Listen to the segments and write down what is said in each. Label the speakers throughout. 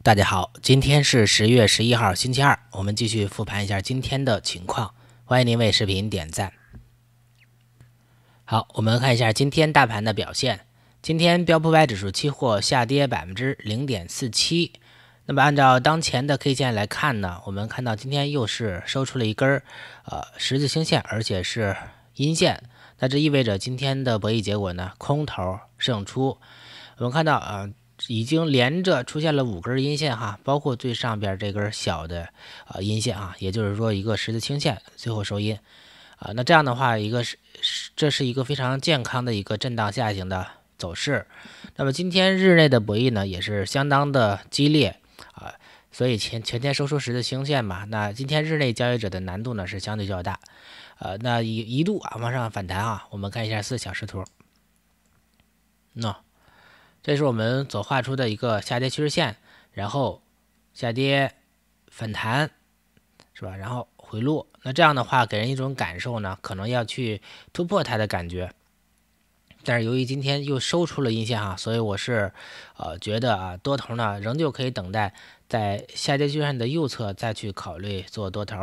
Speaker 1: 大家好，今天是十月十一号星期二，我们继续复盘一下今天的情况。欢迎您为视频点赞。好，我们看一下今天大盘的表现。今天标普百指数期货下跌百分之零点四七。那么按照当前的 K 线来看呢，我们看到今天又是收出了一根儿呃十字星线，而且是阴线。那这意味着今天的博弈结果呢，空头胜出。我们看到啊。已经连着出现了五根阴线哈，包括最上边这根小的啊阴线啊，也就是说一个十字星线，最后收阴啊。那这样的话，一个是是这是一个非常健康的一个震荡下行的走势。那么今天日内的博弈呢，也是相当的激烈啊。所以前全天收出十字星线嘛，那今天日内交易者的难度呢是相对较大。呃，那一一度啊往上反弹啊，我们看一下四小时图，no.。这是我们所画出的一个下跌趋势线，然后下跌反弹，是吧？然后回落，那这样的话给人一种感受呢，可能要去突破它的感觉。但是由于今天又收出了阴线哈，所以我是呃觉得啊多头呢仍旧可以等待在下跌趋势线的右侧再去考虑做多头。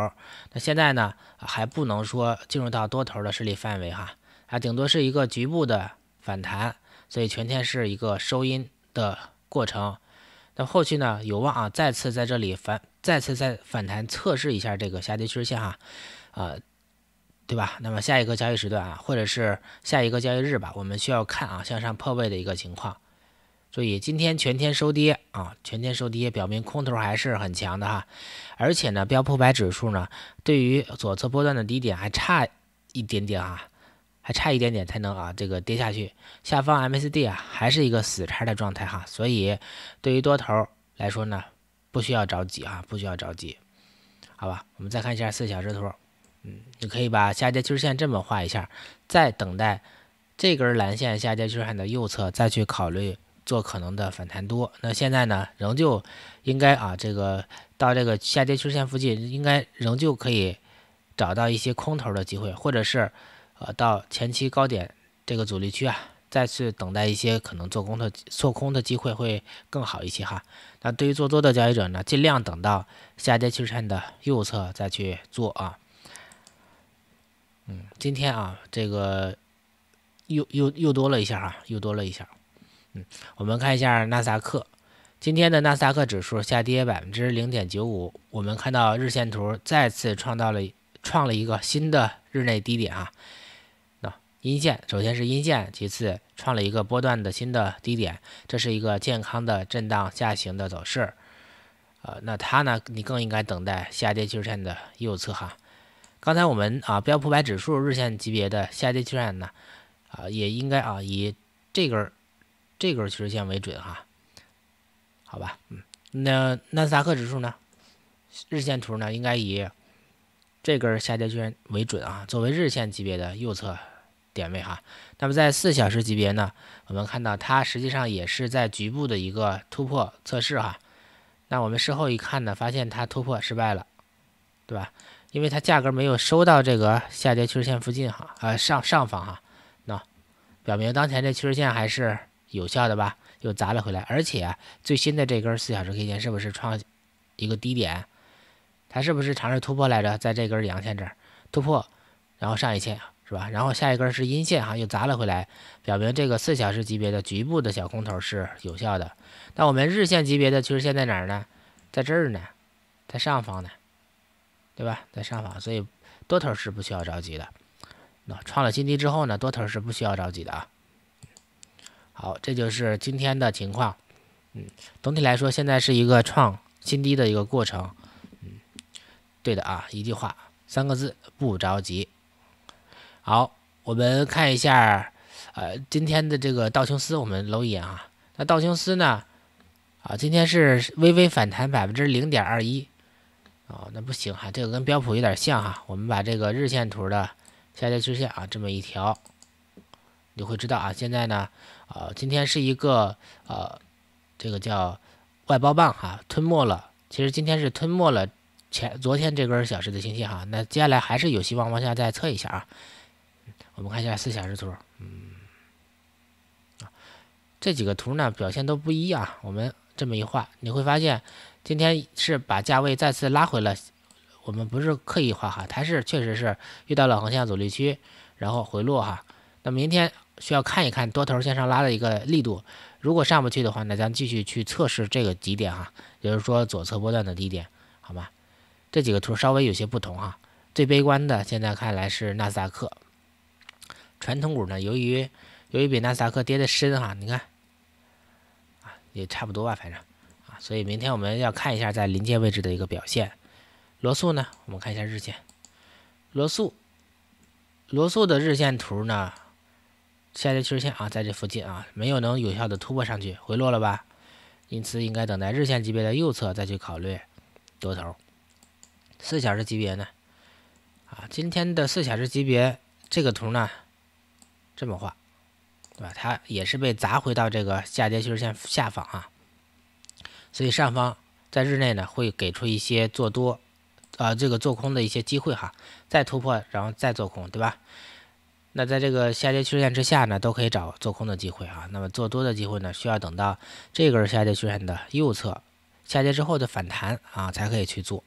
Speaker 1: 那现在呢还不能说进入到多头的势力范围哈，啊顶多是一个局部的反弹。所以全天是一个收阴的过程，那后期呢有望啊再次在这里反再次再反弹测试一下这个下跌趋势线哈，呃，对吧？那么下一个交易时段啊，或者是下一个交易日吧，我们需要看啊向上破位的一个情况。注意，今天全天收跌啊，全天收跌，表明空头还是很强的哈，而且呢标普百指数呢对于左侧波段的低点还差一点点啊。还差一点点才能啊，这个跌下去，下方 m c d 啊还是一个死叉的状态哈，所以对于多头来说呢，不需要着急啊，不需要着急，好吧，我们再看一下四小时图，嗯，你可以把下跌趋势线这么画一下，再等待这根蓝线下跌趋势线的右侧再去考虑做可能的反弹多。那现在呢，仍旧应该啊，这个到这个下跌趋势线附近，应该仍旧可以找到一些空头的机会，或者是。到前期高点这个阻力区啊，再次等待一些可能做空的做空的机会会更好一些哈。那对于做多的交易者呢，尽量等到下跌趋势线的右侧再去做啊。嗯，今天啊，这个又又又多了一下啊，又多了一下。嗯，我们看一下纳斯达克，今天的纳斯达克指数下跌百分之零点九五，我们看到日线图再次创造了创了一个新的日内低点啊。阴线，首先是阴线，其次创了一个波段的新的低点，这是一个健康的震荡下行的走势。呃，那它呢，你更应该等待下跌趋势线的右侧哈。刚才我们啊，标普百指数日线级别的下跌趋势线呢，啊，也应该啊以这根这根趋势线为准哈。好吧，嗯，那纳斯达克指数呢，日线图呢应该以这根下跌趋势线为准啊，作为日线级别的右侧。点位哈，那么在四小时级别呢，我们看到它实际上也是在局部的一个突破测试哈，那我们事后一看呢，发现它突破失败了，对吧？因为它价格没有收到这个下跌趋势线附近哈，啊上上方哈，那表明当前这趋势线还是有效的吧？又砸了回来，而且最新的这根四小时 K 线是不是创一个低点？它是不是尝试突破来着？在这根阳线这儿突破，然后上一线。是吧？然后下一根是阴线哈，又砸了回来，表明这个四小时级别的局部的小空头是有效的。那我们日线级别的趋势线在哪儿呢？在这儿呢，在上方呢，对吧？在上方，所以多头是不需要着急的。那创了新低之后呢，多头是不需要着急的啊。好，这就是今天的情况。嗯，总体来说，现在是一个创新低的一个过程。嗯，对的啊，一句话，三个字，不着急。好，我们看一下，呃，今天的这个道琼斯，我们搂一眼啊。那道琼斯呢，啊，今天是微微反弹百分之零点二一，哦，那不行哈，这个跟标普有点像哈。我们把这个日线图的下跌趋势线啊，这么一条，你会知道啊，现在呢，呃，今天是一个呃，这个叫外包棒哈，吞没了。其实今天是吞没了前昨天这根小时的星线哈。那接下来还是有希望往下再测一下啊。我们看一下四小时图，嗯，这几个图呢表现都不一样。我们这么一画，你会发现今天是把价位再次拉回了。我们不是刻意画哈，它是确实是遇到了横向阻力区，然后回落哈。那明天需要看一看多头向上拉的一个力度，如果上不去的话那咱继续去测试这个低点哈，也就是说左侧波段的低点，好吗？这几个图稍微有些不同哈，最悲观的现在看来是纳斯达克。传统股呢，由于由于比纳斯达克跌的深哈，你看，啊也差不多吧，反正啊，所以明天我们要看一下在临界位置的一个表现。罗素呢，我们看一下日线，罗素，罗素的日线图呢，下跌趋势线啊，在这附近啊，没有能有效的突破上去，回落了吧，因此应该等待日线级别的右侧再去考虑多头。四小时级别呢，啊，今天的四小时级别这个图呢。这么画，对吧？它也是被砸回到这个下跌趋势线下方啊，所以上方在日内呢会给出一些做多，呃，这个做空的一些机会哈。再突破，然后再做空，对吧？那在这个下跌趋势线之下呢，都可以找做空的机会啊。那么做多的机会呢，需要等到这根下跌趋势线的右侧下跌之后的反弹啊，才可以去做。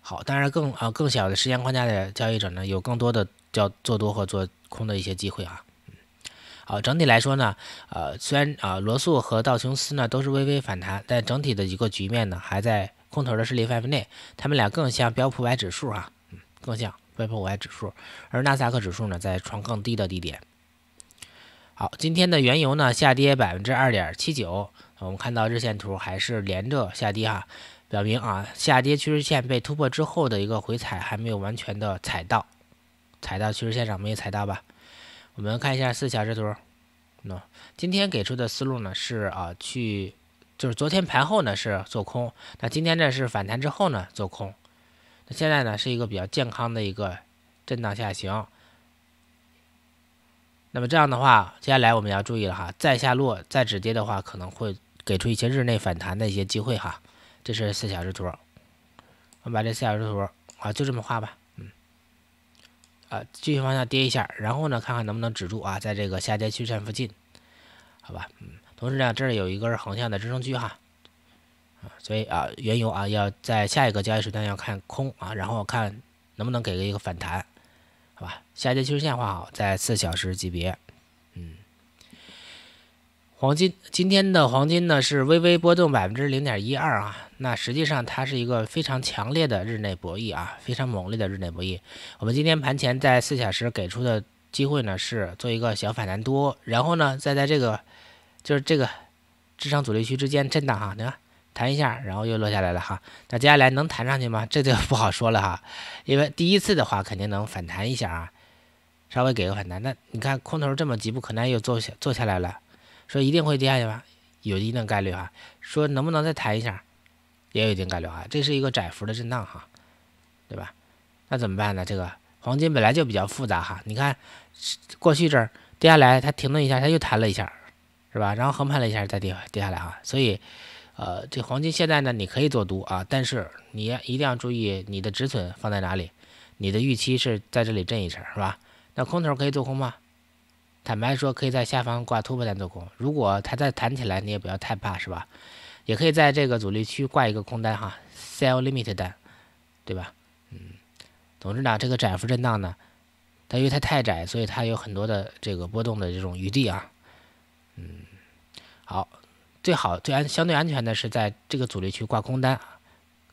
Speaker 1: 好，当然更呃更小的时间框架的交易者呢，有更多的叫做多或做。空的一些机会啊。好，整体来说呢，呃，虽然啊，罗素和道琼斯呢都是微微反弹，但整体的一个局面呢还在空头的势力范围内。他们俩更像标普五百指数啊，嗯，更像标普五百指数，而纳斯达克指数呢在创更低的低点。好，今天的原油呢下跌百分之二点七九，我们看到日线图还是连着下跌哈，表明啊，下跌趋势线被突破之后的一个回踩还没有完全的踩到。踩到趋势线上没有踩到吧？我们看一下四小时图，那今天给出的思路呢是啊，去就是昨天盘后呢是做空，那今天呢是反弹之后呢做空，那现在呢是一个比较健康的一个震荡下行。那么这样的话，接下来我们要注意了哈，再下落再止跌的话，可能会给出一些日内反弹的一些机会哈。这是四小时图，我把这四小时图啊就这么画吧。啊，继续往下跌一下，然后呢，看看能不能止住啊，在这个下跌趋势线附近，好吧，嗯，同时呢，这儿有一根横向的支撑区哈，啊，所以啊，原油啊要在下一个交易时段要看空啊，然后看能不能给个一个反弹，好吧，下跌趋势线画好在四小时级别。黄金今天的黄金呢是微微波动百分之零点一二啊，那实际上它是一个非常强烈的日内博弈啊，非常猛烈的日内博弈。我们今天盘前在四小时给出的机会呢是做一个小反弹多，然后呢再在这个就是这个支撑阻力区之间震荡哈，你看弹一下，然后又落下来了哈。那接下来能弹上去吗？这就 不好说了哈，因为第一次的话肯定能反弹一下啊，稍微给个反弹。那你看空头这么急不可耐又做下做下来了。说一定会跌下去吧，有一定概率哈。说能不能再弹一下，也有一定概率哈。这是一个窄幅的震荡哈，对吧？那怎么办呢？这个黄金本来就比较复杂哈。你看，过去这儿跌下来，它停顿一下，它又弹了一下，是吧？然后横盘了一下，再跌跌下来哈。所以，呃，这黄金现在呢，你可以做多啊，但是你一定要注意你的止损放在哪里，你的预期是在这里震一下，是吧？那空头可以做空吗？坦白说，可以在下方挂突破单做空。如果它再弹起来，你也不要太怕，是吧？也可以在这个阻力区挂一个空单哈，sell limit 单，对吧？嗯，总之呢，这个窄幅震荡呢，它因为它太窄，所以它有很多的这个波动的这种余地啊。嗯，好，最好最安相对安全的是在这个阻力区挂空单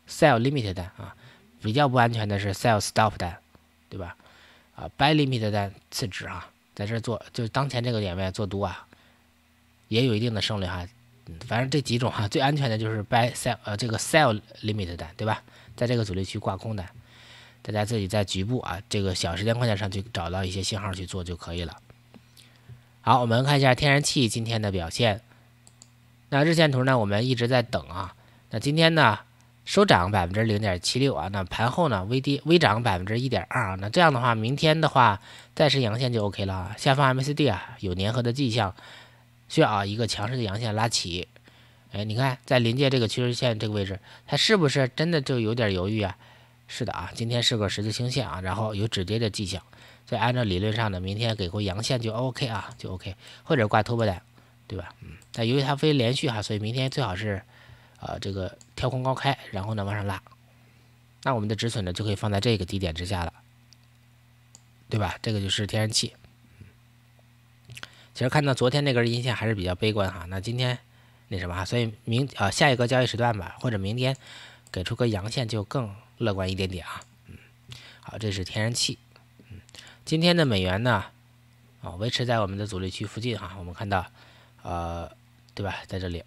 Speaker 1: ，sell limit 单啊，比较不安全的是 sell stop 单，对吧？啊，buy limit 单次值啊。在这做，就是当前这个点位做多啊，也有一定的胜率哈。反正这几种哈，最安全的就是 buy sell，呃，这个 sell limit 的，对吧？在这个阻力区挂空单，大家自己在局部啊，这个小时间框架上去找到一些信号去做就可以了。好，我们看一下天然气今天的表现。那日线图呢，我们一直在等啊。那今天呢？收涨百分之零点七六啊，那盘后呢微跌微涨百分之一点二啊，那这样的话，明天的话再是阳线就 OK 了啊。下方 MACD 啊有粘合的迹象，需要啊一个强势的阳线拉起。哎，你看在临界这个趋势线这个位置，它是不是真的就有点犹豫啊？是的啊，今天是个十字星线啊，然后有止跌的迹象，所以按照理论上呢，明天给过阳线就 OK 啊，就 OK，或者挂突破的，对吧？嗯，但由于它非连续哈，所以明天最好是。啊，这个跳空高开，然后呢往上拉，那我们的止损呢就可以放在这个低点之下了，对吧？这个就是天然气。其实看到昨天那根阴线还是比较悲观哈，那今天那什么啊，所以明啊下一个交易时段吧，或者明天给出个阳线就更乐观一点点啊。嗯，好，这是天然气。嗯，今天的美元呢啊维持在我们的阻力区附近哈，我们看到呃对吧，在这里。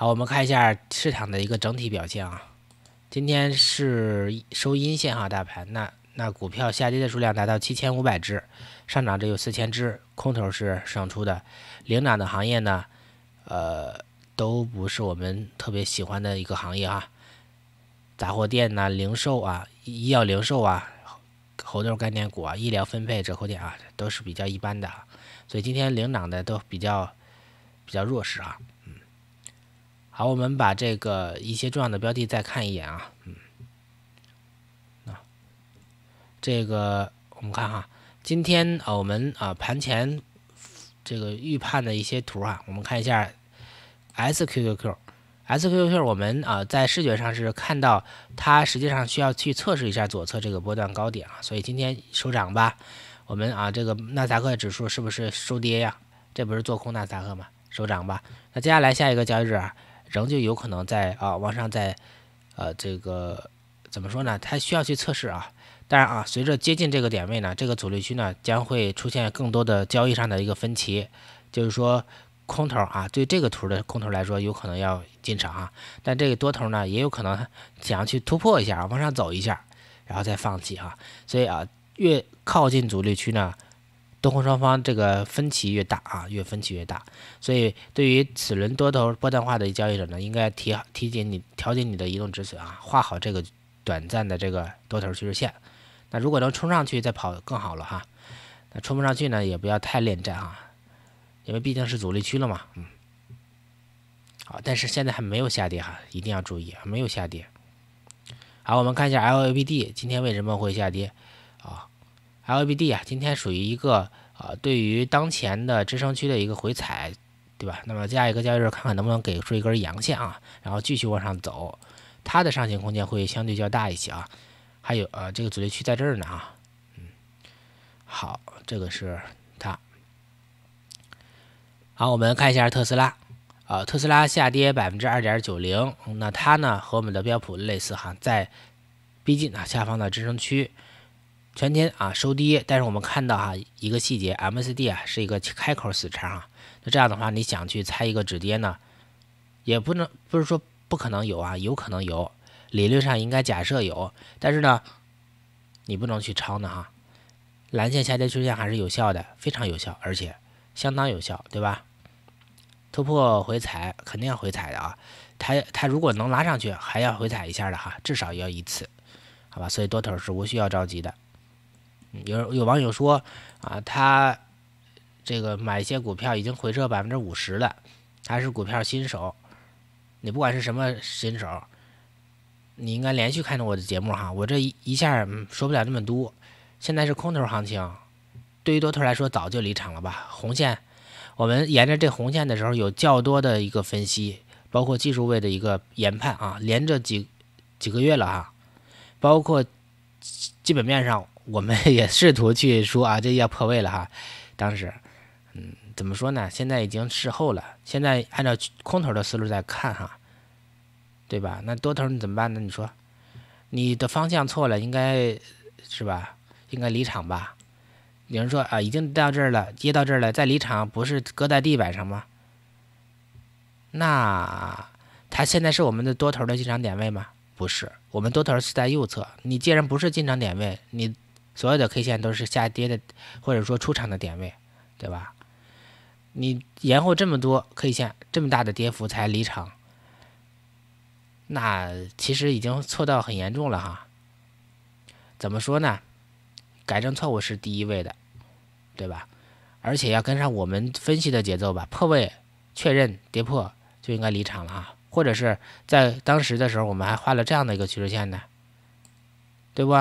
Speaker 1: 好，我们看一下市场的一个整体表现啊。今天是收阴线哈，大盘那那股票下跌的数量达到七千五百只，上涨只有四千只，空头是胜出的。领涨的行业呢，呃，都不是我们特别喜欢的一个行业啊。杂货店呐，零售啊，医药零售啊，猴头概念股啊，医疗分配折扣店啊，都是比较一般的所以今天领涨的都比较比较弱势啊。好，我们把这个一些重要的标的再看一眼啊，嗯，啊，这个我们看哈，今天啊我们啊盘前这个预判的一些图啊，我们看一下 SQQQ，SQQQ 我们啊在视觉上是看到它实际上需要去测试一下左侧这个波段高点啊，所以今天收涨吧，我们啊这个纳斯达克指数是不是收跌呀？这不是做空纳斯达克吗？收涨吧，那接下来下一个交易日啊。仍旧有可能在啊往上在，呃这个怎么说呢？它需要去测试啊。当然啊，随着接近这个点位呢，这个阻力区呢将会出现更多的交易上的一个分歧，就是说空头啊，对这个图的空头来说有可能要进场啊，但这个多头呢也有可能想要去突破一下啊，往上走一下，然后再放弃啊。所以啊，越靠近阻力区呢。多空双方这个分歧越大啊，越分歧越大，所以对于此轮多头波段化的交易者呢，应该提提紧你调节你的移动止损啊，画好这个短暂的这个多头趋势线。那如果能冲上去再跑更好了哈，那冲不上去呢也不要太恋战啊，因为毕竟是阻力区了嘛。嗯，好，但是现在还没有下跌哈，一定要注意，还没有下跌。好，我们看一下 L A B D 今天为什么会下跌啊？LBD 啊，今天属于一个啊，对于当前的支撑区的一个回踩，对吧？那么下一个交易日看看能不能给出一根阳线啊，然后继续往上走，它的上行空间会相对较大一些啊。还有呃，这个阻力区在这儿呢啊，嗯，好，这个是它。好，我们看一下特斯拉，啊，特斯拉下跌百分之二点九零，那它呢和我们的标普类似哈，在逼近啊下方的支撑区。全天啊收低，但是我们看到哈一个细节，M c D 啊是一个开口死叉啊，那这样的话你想去猜一个止跌呢，也不能不是说不可能有啊，有可能有，理论上应该假设有，但是呢你不能去抄呢啊，蓝线下跌趋势线还是有效的，非常有效，而且相当有效，对吧？突破回踩肯定要回踩的啊，它它如果能拉上去还要回踩一下的哈，至少要一次，好吧？所以多头是无需要着急的。有有网友说啊，他这个买一些股票已经回撤百分之五十了，他是股票新手。你不管是什么新手，你应该连续看着我的节目哈。我这一一下说不了那么多。现在是空头行情，对于多头来说早就离场了吧？红线，我们沿着这红线的时候有较多的一个分析，包括技术位的一个研判啊，连着几几个月了哈，包括基本面上。我们也试图去说啊，这要破位了哈，当时，嗯，怎么说呢？现在已经事后了，现在按照空头的思路在看哈，对吧？那多头你怎么办呢？你说你的方向错了，应该是吧？应该离场吧？有人说啊，已经到这儿了，接到这儿了，再离场不是搁在地板上吗？那它现在是我们的多头的进场点位吗？不是，我们多头是在右侧，你既然不是进场点位，你。所有的 K 线都是下跌的，或者说出场的点位，对吧？你延后这么多 K 线，这么大的跌幅才离场，那其实已经错到很严重了哈。怎么说呢？改正错误是第一位的，对吧？而且要跟上我们分析的节奏吧，破位确认跌破就应该离场了啊，或者是在当时的时候我们还画了这样的一个趋势线呢，对不？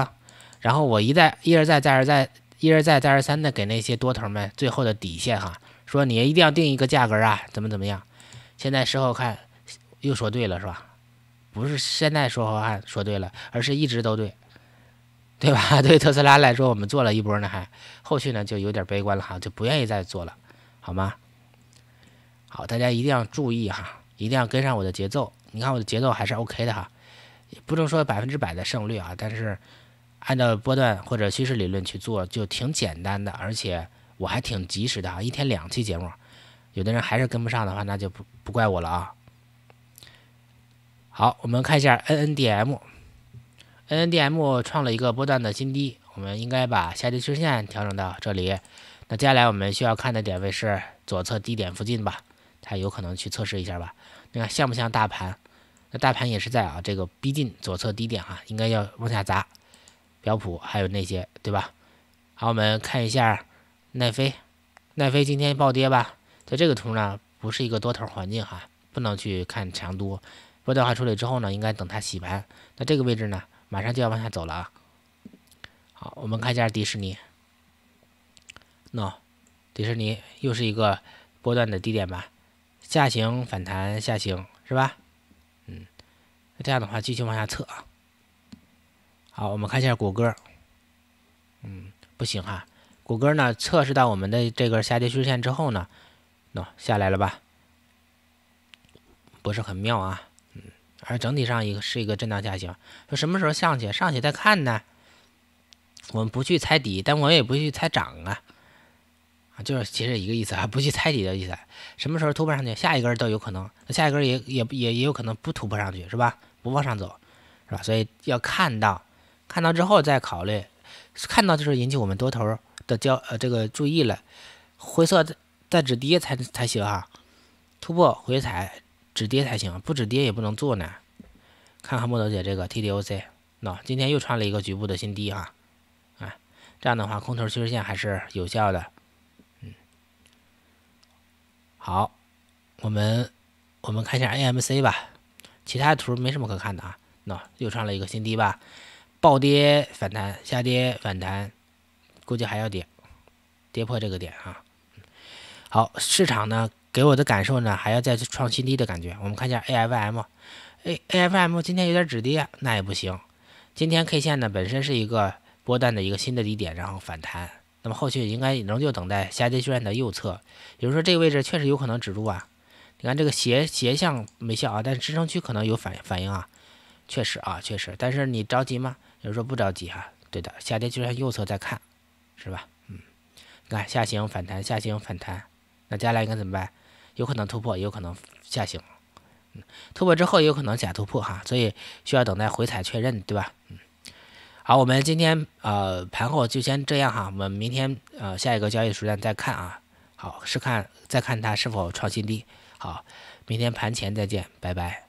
Speaker 1: 然后我一再一而再再而再一而再再而三的给那些多头们最后的底线哈，说你一定要定一个价格啊，怎么怎么样？现在事后看又说对了是吧？不是现在说话看说对了，而是一直都对，对吧？对特斯拉来说，我们做了一波呢，还后续呢就有点悲观了哈，就不愿意再做了，好吗？好，大家一定要注意哈，一定要跟上我的节奏。你看我的节奏还是 OK 的哈，不能说百分之百的胜率啊，但是。按照波段或者趋势理论去做就挺简单的，而且我还挺及时的啊！一天两期节目，有的人还是跟不上的话，那就不不怪我了啊。好，我们看一下 NNDM，NNDM 创了一个波段的新低，我们应该把下跌趋势线调整到这里。那接下来我们需要看的点位是左侧低点附近吧？它有可能去测试一下吧？你看像不像大盘？那大盘也是在啊，这个逼近左侧低点啊，应该要往下砸。标普还有那些，对吧？好，我们看一下奈飞，奈飞今天暴跌吧，在这个图呢，不是一个多头环境哈，不能去看强度。波段化处理之后呢，应该等它洗盘。那这个位置呢，马上就要往下走了啊。好，我们看一下迪士尼，no，迪士尼又是一个波段的低点吧，下行反弹下行，是吧？嗯，那这样的话继续往下测啊。好，我们看一下谷歌，嗯，不行哈，谷歌呢测试到我们的这根下跌趋势线之后呢，喏，下来了吧，不是很妙啊，嗯，而整体上一个是一个震荡下行，说什么时候上去上去再看呢？我们不去猜底，但我也不去猜涨啊，啊，就是其实一个意思啊，不去猜底的意思，什么时候突破上去，下一根都有可能，那下一根也也也也有可能不突破上去是吧？不往上走是吧？所以要看到。看到之后再考虑，看到就是引起我们多头的焦呃这个注意了，回撤在止跌才才行啊，突破回踩止跌才行，不止跌也不能做呢。看看木头姐这个 T D O C，那今天又创了一个局部的新低啊，啊，这样的话空头趋势线还是有效的，嗯，好，我们我们看一下 A M C 吧，其他图没什么可看的啊，那又创了一个新低吧。暴跌反弹，下跌反弹，估计还要跌，跌破这个点啊。好，市场呢给我的感受呢，还要再创新低的感觉。我们看一下 A F M，A A F M 今天有点止跌，那也不行。今天 K 线呢本身是一个波段的一个新的低点，然后反弹，那么后续应该仍旧等待下跌趋势的右侧。比如说，这个位置确实有可能止住啊。你看这个斜斜向没效啊，但是支撑区可能有反反应啊。确实啊，确实，但是你着急吗？以说不着急哈，对的，下跌就向右侧再看，是吧？嗯，你看下行反弹，下行反弹，那接下来应该怎么办？有可能突破，也有可能下行。嗯，突破之后也有可能假突破哈，所以需要等待回踩确认，对吧？嗯，好，我们今天呃盘后就先这样哈，我们明天呃下一个交易时段再看啊，好是看再看它是否创新低。好，明天盘前再见，拜拜。